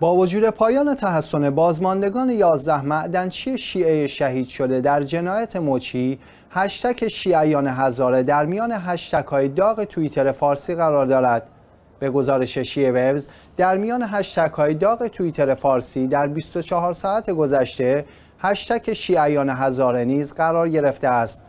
با وجود پایان تحسن بازماندگان 11 معدنچی شیعه شهید شده در جنایت موچی هشتک شیعیان هزاره در میان هشتک های داغ توییتر فارسی قرار دارد به گزارش شیعه ویوز در میان هشتک های داغ توییتر فارسی در 24 ساعت گذشته هشتک شیعیان هزاره نیز قرار گرفته است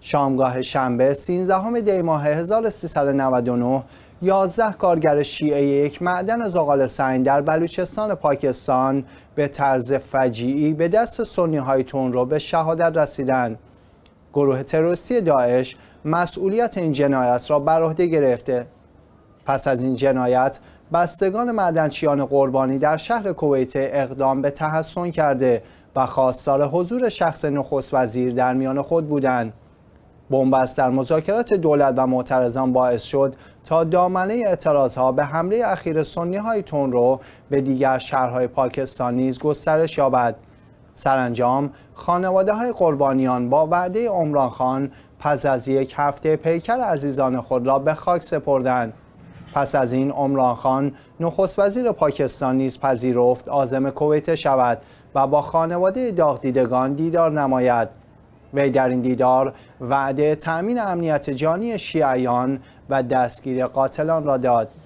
شامگاه شنبه 13 دی ماه 1399 11 کارگر شیعه یک معدن زغال سنگ در بلوچستان پاکستان به طرز فجیعی به دست سنی های تون به شهادت رسیدن گروه تروریستی داعش مسئولیت این جنایت را بر عهده گرفته. پس از این جنایت بستگان معدنچیان قربانی در شهر کویت اقدام به تحسن کرده و خواستار حضور شخص نخست وزیر در میان خود بودند. بنبست در مذاکرات دولت و معترضان باعث شد تا دامنه اعتراض به حمله اخیر سنی های تون به دیگر شهرهای پاکستان نیز گسترش یابد سرانجام خانواده های قربانیان با وعده عمران خان پس از یک هفته پیکر عزیزان خود را به خاک سپردند پس از این عمران خان نخست وزیر پاکستان نیز پذیرفت عازم کویت شود و با خانواده داغدیدگان دیدار نماید وی در این دیدار وعده تأمین امنیت جانی شیعیان و دستگیر قاتلان را داد